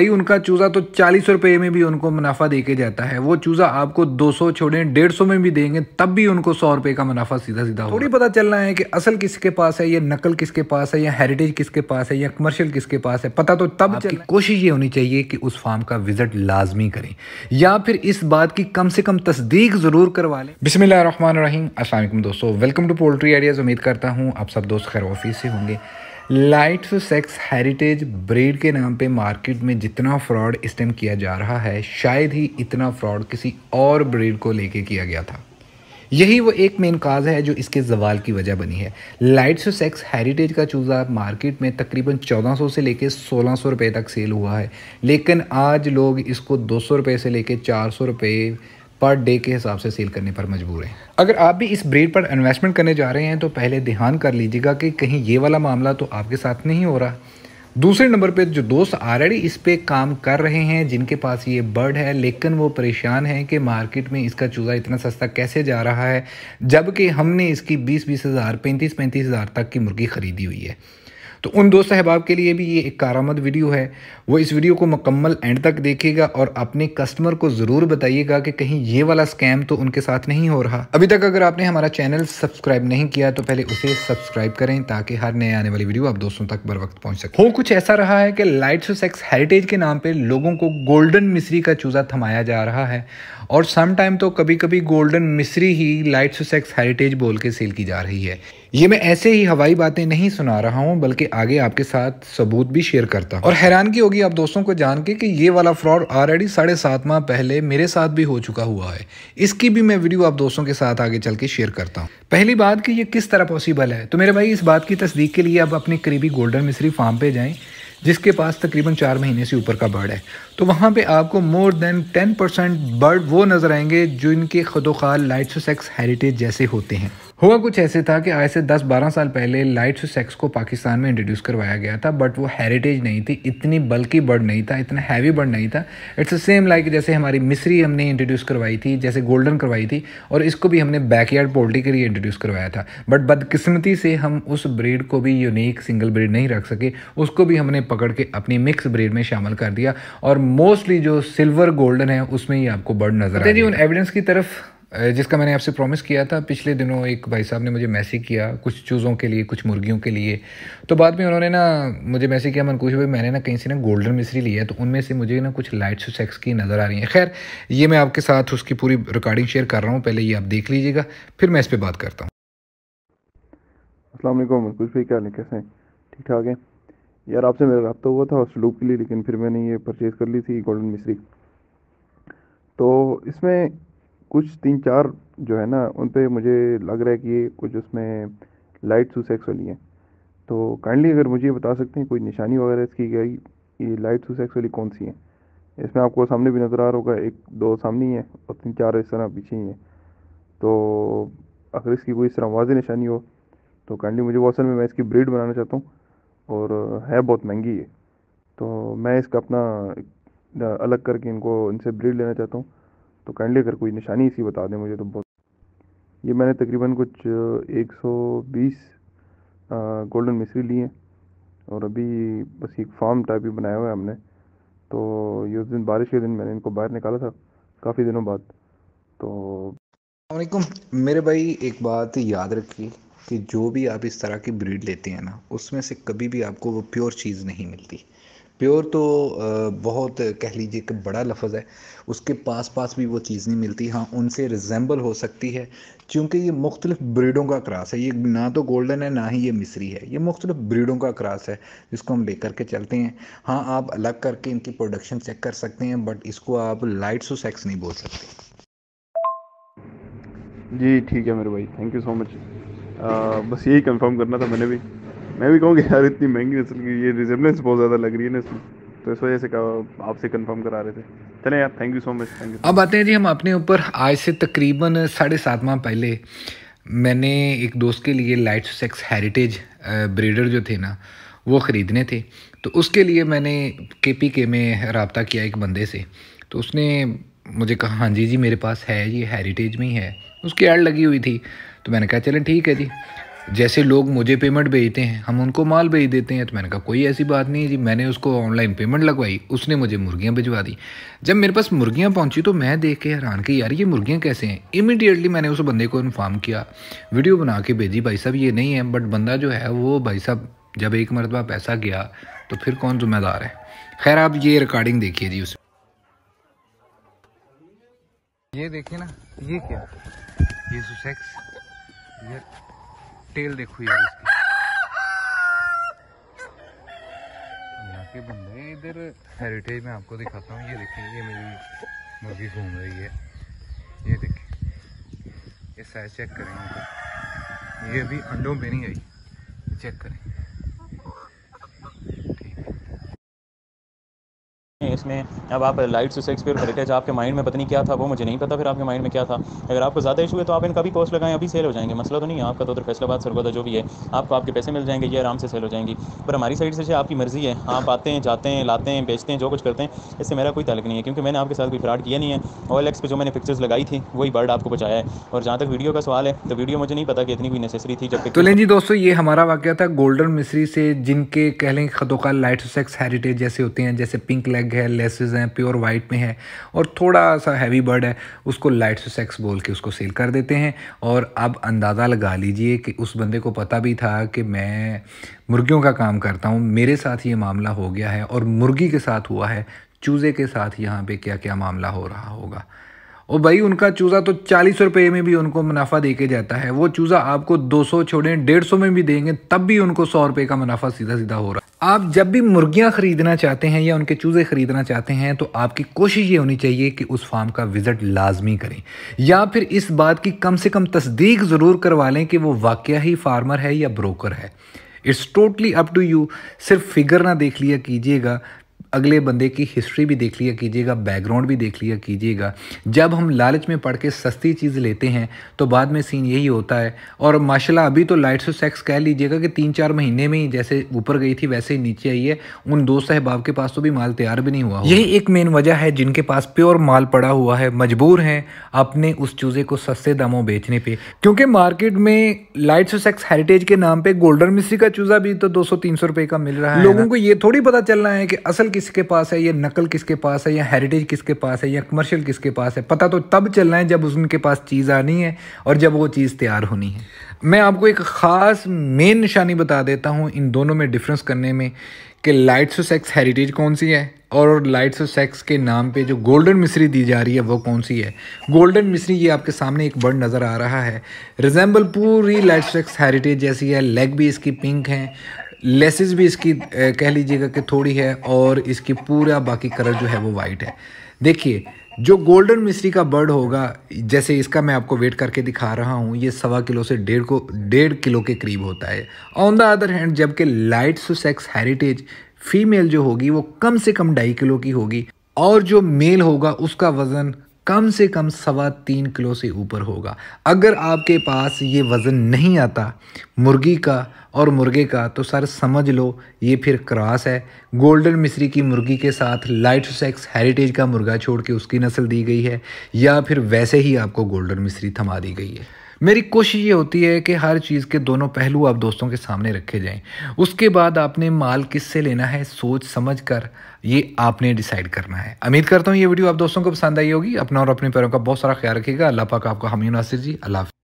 भाई उनका चूज़ा तो चालीस रुपए में भी उनको मुनाफा देके जाता है वो चूज़ा आपको 200 छोड़े सौ में भी देंगे तब भी उनको सौ रुपये का मुनाफा सीधा सीधा थोड़ी पता चलना है कि असल किसके पास है या नकल किसके पास है या हेरिटेज किसके पास है या कमर्शियल किसके पास है पता तो तब आपकी कोशिश ये होनी चाहिए कि उस फार्म का विजिट लाजमी करें या फिर इस बात की कम से कम तस्दीक ज़रूर करवा लें बिस्मिल रहीम असल दोस्तों वेलकम टू पोल्ट्री आइडियाज़ उम्मीद करता हूँ आप सब दोस्त खैर ऑफिस से होंगे लाइट्स सेक्स हेरिटेज ब्रेड के नाम पे मार्केट में जितना फ्रॉड इस टाइम किया जा रहा है शायद ही इतना फ्रॉड किसी और ब्रेड को लेके किया गया था यही वो एक मेन काज है जो इसके जवाल की वजह बनी है लाइट्स सेक्स हेरिटेज का चूज़ा मार्केट में तकरीबन 1400 से लेके 1600 रुपए तक सेल हुआ है लेकिन आज लोग इसको 200 रुपए से लेके 400 रुपए पर डे के हिसाब से सेल करने पर मजबूर हैं अगर आप भी इस ब्रीड पर इन्वेस्टमेंट करने जा रहे हैं तो पहले ध्यान कर लीजिएगा कि कहीं ये वाला मामला तो आपके साथ नहीं हो रहा दूसरे नंबर पे जो दोस्त ऑलरेडी इस पे काम कर रहे हैं जिनके पास ये बर्ड है लेकिन वो परेशान हैं कि मार्केट में इसका चूज़ा इतना सस्ता कैसे जा रहा है जबकि हमने इसकी बीस बीस हज़ार पैंतीस पैंतीस हज़ार तक की मुर्गी ख़रीदी हुई है तो उन दो सहबाब के लिए भी ये एक कारामद वीडियो है वो इस वीडियो को मुकम्मल एंड तक देखेगा और अपने कस्टमर को ज़रूर बताइएगा कि कहीं ये वाला स्कैम तो उनके साथ नहीं हो रहा अभी तक अगर आपने हमारा चैनल सब्सक्राइब नहीं किया तो पहले उसे सब्सक्राइब करें ताकि हर नए आने वाली वीडियो आप दोस्तों तक बर वक्त पहुँच सके हो कुछ ऐसा रहा है कि लाइट्स ऑफ सेक्स हेरिटेज के नाम पर लोगों को गोल्डन मिश्री का चूज़ा थमाया जा रहा है और सम टाइम तो कभी कभी गोल्डन मिस्री ही लाइट सुसेक्स हेरिटेज बोल के सेल की जा रही है ये मैं ऐसे ही हवाई बातें नहीं सुना रहा हूँ बल्कि आगे आपके साथ सबूत भी शेयर करता हूँ और हैरानगी होगी आप दोस्तों को जान के कि ये वाला फ्रॉड ऑलरेडी साढ़े सात माह पहले मेरे साथ भी हो चुका हुआ है इसकी भी मैं वीडियो आप दोस्तों के साथ आगे चल के शेयर करता हूँ पहली बात कि ये किस तरह पॉसिबल है तो मेरे भाई इस बात की तस्दीक के लिए आप अपने करीबी गोल्डन मिस्री फार्म पे जाए जिसके पास तकरीबन चार महीने से ऊपर का बर्ड है तो वहाँ पे आपको more than ten percent bird वो नज़र आएंगे जिनके खुदोखाल लाइट्सोसेक्स हेरिटेज जैसे होते हैं हुआ कुछ ऐसे था कि आज से 10-12 साल पहले लाइट्स सेक्स को पाकिस्तान में इंट्रोड्यूस करवाया गया था बट वो हेरिटेज नहीं थी इतनी बल्कि बर्ड नहीं था इतना हैवी बर्ड नहीं था इट्स द सेम लाइक जैसे हमारी मिसरी हमने इंट्रोड्यूस करवाई थी जैसे गोल्डन करवाई थी और इसको भी हमने बैकयार्ड पोल्ट्री के लिए इंट्रोड्यूस करवाया था बट बदकिस्मती से हम उस ब्रीड को भी यूनिक सिंगल ब्रीड नहीं रख सके उसको भी हमने पकड़ के अपनी मिक्स ब्रीड में शामिल कर दिया और मोस्टली जो सिल्वर गोल्डन है उसमें ही आपको बर्ड नजर आती है उन एविडेंस की तरफ जिसका मैंने आपसे प्रॉमिस किया था पिछले दिनों एक भाई साहब ने मुझे मैसेज किया कुछ चूज़ों के लिए कुछ मुर्गियों के लिए तो बाद में उन्होंने ना मुझे मैसेज किया कुछ भाई मैंने ना कहीं से ना गोल्डन मिसरी लिया है तो उनमें से मुझे ना कुछ लाइट्स सेक्स की नज़र आ रही है खैर ये मैं आपके साथ उसकी पूरी रिकॉर्डिंग शेयर कर रहा हूँ पहले ये आप देख लीजिएगा फिर मैं इस पर बात करता हूँ असल मनकुश भाई क्या कैसे हैं ठीक ठाक हैं यार आपसे मेरा रबता हुआ था स्लूप के लिए लेकिन फिर मैंने ये परचेज़ कर ली थी गोल्डन मिसरी तो इसमें कुछ तीन चार जो है ना उन पर मुझे लग रहा है कि कुछ उसमें लाइट सुसेक्स वाली हैं तो काइंडली अगर मुझे बता सकते हैं कोई निशानी वगैरह इसकी गई ये लाइट सुसेक्स वाली कौन सी है इसमें आपको सामने भी नज़र आ रहा होगा एक दो सामने ही है और तीन चार इस तरह पीछे ही हैं तो अगर इसकी कोई इस तरह वाज निशानी हो तो काइंडली मुझे वो असल में मैं इसकी ब्रीड बनाना चाहता हूँ और है बहुत महंगी है तो मैं इसका अपना अलग करके इनको इनसे ब्रीड लेना चाहता हूँ तो काइंडली अगर कोई निशानी इसी बता दें मुझे तो बहुत ये मैंने तकरीबन कुछ 120 गोल्डन मिश्री ली है और अभी बस एक फार्म टाइप ही बनाया हुआ है हमने तो ये उस दिन बारिश के दिन मैंने इनको बाहर निकाला था काफ़ी दिनों बाद तो अलैक्म मेरे भाई एक बात याद रखिए कि जो भी आप इस तरह की ब्रीड लेते हैं ना उसमें से कभी भी आपको वो प्योर चीज़ नहीं मिलती प्योर तो बहुत कह लीजिए कि बड़ा लफ्ज़ है उसके पास पास भी वो चीज़ नहीं मिलती हाँ उनसे रिजेंबल हो सकती है क्योंकि ये मुख्तलिफ ब्रीडों का क्रास है ये ना तो गोल्डन है ना ही ये मिसरी है ये मुख्तलिफ ब्रीडों का क्रास है जिसको हम लेकर के चलते हैं हाँ आप अलग करके इनकी प्रोडक्शन चेक कर सकते हैं बट इसको आप लाइट सो सेक्स नहीं बोल सकते जी ठीक है मेरे भाई थैंक यू सो मच बस यही कंफर्म करना था मैंने भी मैं भी कहूँ कि यार इतनी महंगी नस्ल की ये रिजेबलेंस बहुत ज़्यादा लग रही है ना इसमें तो इस वजह से आपसे कंफर्म करा रहे थे चले यार thank you so much thank you अब आते हैं जी हम अपने ऊपर आज से तकरीबन साढ़े सात माह पहले मैंने एक दोस्त के लिए लाइट सेक्स हेरिटेज ब्रीडर जो थे ना वो ख़रीदने थे तो उसके लिए मैंने के पी के में रबता किया एक बंदे से तो उसने मुझे कहा हाँ जी जी मेरे पास है ये हेरिटेज में ही है उसकी एड लगी हुई थी तो मैंने कहा चलें ठीक है जी जैसे लोग मुझे पेमेंट भेजते हैं हम उनको माल भेज देते हैं तो मैंने कहा कोई ऐसी बात नहीं है जी मैंने उसको ऑनलाइन पेमेंट लगवाई उसने मुझे मुर्गियाँ भिजवा दी जब मेरे पास मुर्गियाँ पहुँची तो मैं देख के हैरान की यार ये मुर्गियाँ कैसे हैं इमीडिएटली मैंने उस बंदे को इन्फॉर्म किया वीडियो बना के भेजी भाई साहब ये नहीं है बट बंदा जो है वो भाई साहब जब एक मरतबा पैसा गया तो फिर कौन जिम्मेदार है खैर आप ये रिकॉर्डिंग देखिए जी उस ये देखिए ना ये क्या ये सुसेक्स ये टेल देखो यार इसकी के बंदे इधर हेरिटेज में आपको दिखाता हूँ ये देखिए ये मेरी मुर्गी घूम रही है ये देखिए ये साइज चेक करेंगे ये अभी अंडों में नहीं आई चेक करेंगे इसमें अब आप लाइट टू सेक्स प्योर जो आपके माइंड में पता नहीं क्या था वो मुझे नहीं पता फिर आपके माइंड में क्या था अगर आपको ज़्यादा इशू है तो आप इनका भी पोस्ट लगाएं अभी सेल हो जाएंगे मसला तो नहीं है आपका तो उधर फैसलाबाद सरगोदा जो भी है आपको आपके पैसे मिल जाएंगे ये आराम से सेल हो जाएंगी पर हमारी साइड से आपकी मर्ज़ी है आप आते हैं जाते हैं लाते हैं बेचते हैं जो कुछ करते हैं इससे मेरा कोई तलक नहीं है क्योंकि मैंने आपके साथ कोई फ्रॉड किया नहीं है ऑयल एक्स पर जो मैंने पिक्चर्स लगाई थी वही बर्ड आपको बचाया है और जहाँ तक वीडियो का सवाल है तो वीडियो मुझे नहीं पता कि इतनी भी नेसेसरी थी जब तक चलें जी दोस्तों ये हमारा वाक्य था गोल्डन मिस्री से जिनके कह लें खतों का लाइट सेक्स हेरिटेज जैसे होते हैं जैसे पिंक लेग है लेसेज हैं प्योर वाइट में है और थोड़ा सा हैवी बर्ड है उसको लाइट से सेक्स बोल के उसको सेल कर देते हैं और अब अंदाज़ा लगा लीजिए कि उस बंदे को पता भी था कि मैं मुर्गियों का काम करता हूँ मेरे साथ ये मामला हो गया है और मुर्गी के साथ हुआ है चूज़े के साथ यहाँ पे क्या क्या मामला हो रहा होगा और भाई उनका चूज़ा तो चालीस रुपये में भी उनको मुनाफा दे के जाता है वो चूज़ा आपको 200 छोड़ें सौ में भी देंगे तब भी उनको सौ रुपये का मुनाफा सीधा सीधा हो रहा है आप जब भी मुर्गियाँ ख़रीदना चाहते हैं या उनके चूज़े ख़रीदना चाहते हैं तो आपकी कोशिश ये होनी चाहिए कि उस फार्म का विज़िट लाजमी करें या फिर इस बात की कम से कम तस्दीक ज़रूर करवा लें कि वो वाक़ ही फार्मर है या ब्रोकर है it's totally up to you सिर्फ फिगर ना देख लिया कीजिएगा अगले बंदे की हिस्ट्री भी देख लिया कीजिएगा बैकग्राउंड भी देख लिया कीजिएगा जब हम लालच में पढ़ के सस्ती चीज़ लेते हैं तो बाद में सीन यही होता है और माशाल्लाह अभी तो से सेक्स कह लीजिएगा कि तीन चार महीने में ही जैसे ऊपर गई थी वैसे ही नीचे आई है उन दो सहबाब के पास तो भी माल तैयार भी नहीं हुआ यही एक मेन वजह है जिनके पास प्योर माल पड़ा हुआ है मजबूर हैं अपने उस चूज़े को सस्ते दामों बेचने पर क्योंकि मार्केट में लाइट्स सेक्स हेरिटेज के नाम पर गोल्डन मिस्री का चूज़ा भी तो दो सौ तीन सौ का मिल रहा है लोगों को ये थोड़ी पता चलना है कि असल किसके पास है या नकल किसके पास है या हेरिटेज किसके पास है या कमर्शियल किसके पास है पता तो तब चलना है जब उनके पास चीज़ आनी है और जब वो चीज़ तैयार होनी है मैं आपको एक ख़ास मेन निशानी बता देता हूँ इन दोनों में डिफरेंस करने में कि लाइट्स ऑफ सेक्स हेरिटेज कौन सी है और लाइट्स ऑफ सेक्स के नाम पे जो गोल्डन मिसरी दी जा रही है वो कौन सी है गोल्डन मिसरी ये आपके सामने एक बर्ड नज़र आ रहा है रिजेंबल पूरी लाइट्स सेक्स हेरिटेज जैसी है लेग भी इसकी पिंक हैं लेसेस भी इसकी कह लीजिएगा कि थोड़ी है और इसकी पूरा बाकी कलर जो है वो वाइट है देखिए जो गोल्डन मिश्री का बर्ड होगा जैसे इसका मैं आपको वेट करके दिखा रहा हूँ ये सवा किलो से डेढ़ को डेढ़ किलो के करीब होता है ऑन द अदर हैंड जबकि लाइट सुसेक्स हेरिटेज फीमेल जो होगी वो कम से कम ढाई किलो की होगी और जो मेल होगा उसका वज़न कम से कम सवा तीन किलो से ऊपर होगा अगर आपके पास ये वज़न नहीं आता मुर्गी का और मुर्गे का तो सर समझ लो ये फिर क्रॉस है गोल्डन मिश्री की मुर्गी के साथ लाइट सेक्स हेरिटेज का मुर्गा छोड़ के उसकी नस्ल दी गई है या फिर वैसे ही आपको गोल्डन मिश्री थमा दी गई है मेरी कोशिश ये होती है कि हर चीज़ के दोनों पहलू आप दोस्तों के सामने रखे जाएं उसके बाद आपने माल किससे लेना है सोच समझ कर ये आपने डिसाइड करना है उम्मीद करता हूँ ये वीडियो आप दोस्तों को पसंद आई होगी अपना और अपने पैरों का बहुत सारा ख्याल रखिएगा अल्लाह पाक आपको हमी नासिर जी अल्लाह